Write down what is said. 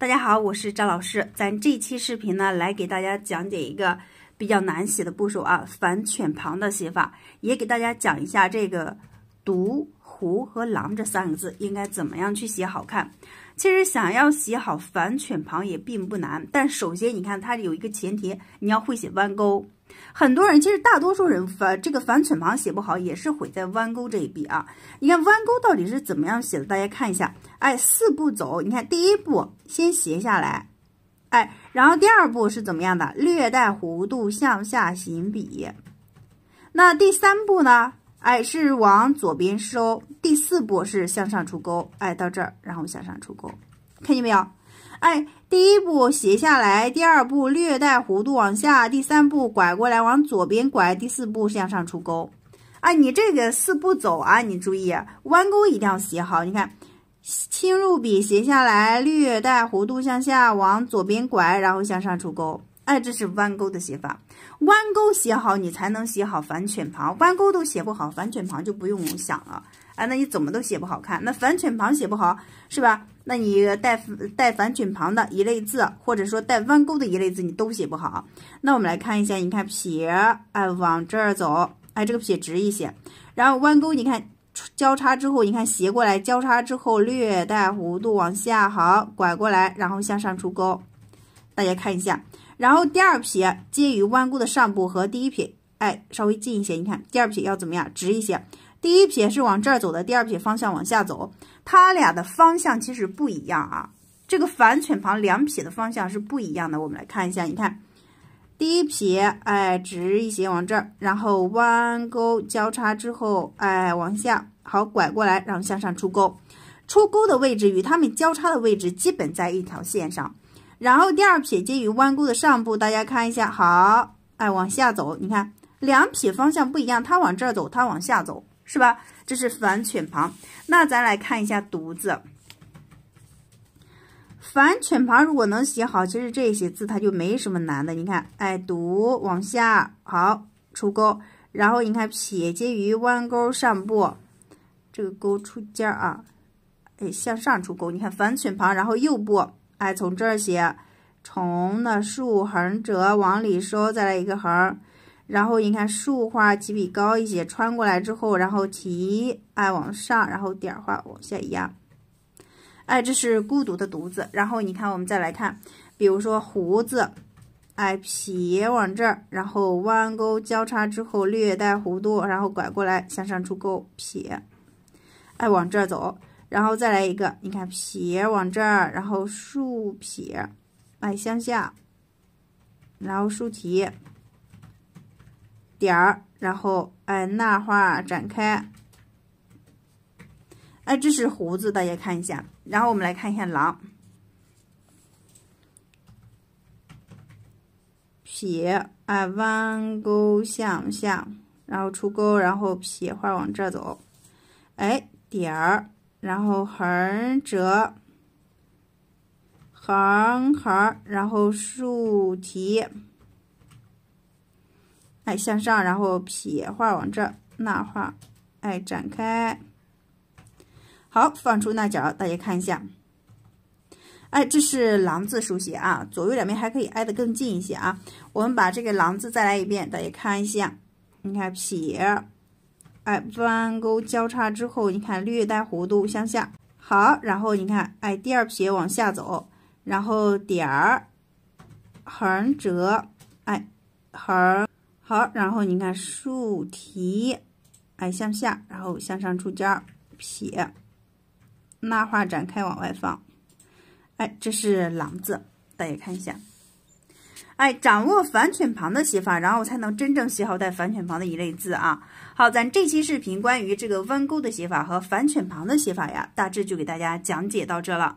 大家好，我是张老师。咱这期视频呢，来给大家讲解一个比较难写的部首啊，反犬旁的写法，也给大家讲一下这个“独”“狐”和“狼”这三个字应该怎么样去写好看。其实想要写好反犬旁也并不难，但首先你看它有一个前提，你要会写弯钩。很多人，其实大多数人，反这个反犬旁写不好，也是毁在弯钩这一笔啊。你看弯钩到底是怎么样写的？大家看一下，哎，四步走。你看第一步先斜下来，哎，然后第二步是怎么样的？略带弧度向下行笔。那第三步呢？哎，是往左边收。第四步是向上出钩，哎，到这儿，然后向上出钩，看见没有？哎，第一步斜下来，第二步略带弧度往下，第三步拐过来往左边拐，第四步向上出钩。啊，你这个四步走啊，你注意弯钩一定要写好。你看，轻入笔斜下来，略带弧度向下，往左边拐，然后向上出钩。哎，这是弯钩的写法，弯钩写好，你才能写好反犬旁。弯钩都写不好，反犬旁就不用想了。哎，那你怎么都写不好看？那反犬旁写不好是吧？那你带带反犬旁的一类字，或者说带弯钩的一类字，你都写不好。那我们来看一下，你看撇，哎，往这儿走，哎，这个撇直一些，然后弯钩，你看交叉之后，你看斜过来，交叉之后略带弧度往下，好，拐过来，然后向上出钩。大家看一下。然后第二撇接于弯钩的上部和第一撇，哎，稍微近一些。你看第二撇要怎么样，直一些。第一撇是往这儿走的，第二撇方向往下走，它俩的方向其实不一样啊。这个反犬旁两撇的方向是不一样的。我们来看一下，你看第一撇，哎，直一些往这儿，然后弯钩交叉之后，哎，往下，好，拐过来，然后向上出钩，出钩的位置与它们交叉的位置基本在一条线上。然后第二撇接于弯钩的上部，大家看一下，好，哎，往下走，你看两撇方向不一样，它往这儿走，它往下走，是吧？这是反犬旁。那咱来看一下“独”字，反犬旁如果能写好，其实这些字它就没什么难的。你看，哎，独往下，好，出钩，然后你看撇接于弯钩上部，这个钩出尖儿啊，哎，向上出钩。你看反犬旁，然后右部。哎，从这儿写，从那竖横折往里收，再来一个横，然后你看竖画起笔高一些，穿过来之后，然后提，哎往上，然后点画往下压，哎，这是孤独的独字。然后你看，我们再来看，比如说胡子，哎撇往这儿，然后弯钩交叉之后略带弧度，然后拐过来向上出钩撇，哎往这走。然后再来一个，你看撇往这儿，然后竖撇，哎向下，然后竖提，点儿，然后哎捺画展开，哎这是胡子，大家看一下。然后我们来看一下狼，撇，哎弯钩向下，然后出钩，然后撇画往这走，哎点儿。然后横折，横横，然后竖提，哎向上，然后撇画往这捺画，哎展开，好放出捺角，大家看一下，哎这是“狼字书写啊，左右两边还可以挨得更近一些啊。我们把这个“狼字再来一遍，大家看一下，你看撇。哎，弯钩交叉之后，你看略带弧度向下。好，然后你看，哎，第二撇往下走，然后点儿，横折，哎，横。好，然后你看竖提，哎，向下，然后向上出尖撇，捺画展开往外放。哎，这是“狼字，大家看一下。哎，掌握反犬旁的写法，然后才能真正写好带反犬旁的一类字啊！好，咱这期视频关于这个弯钩的写法和反犬旁的写法呀，大致就给大家讲解到这了。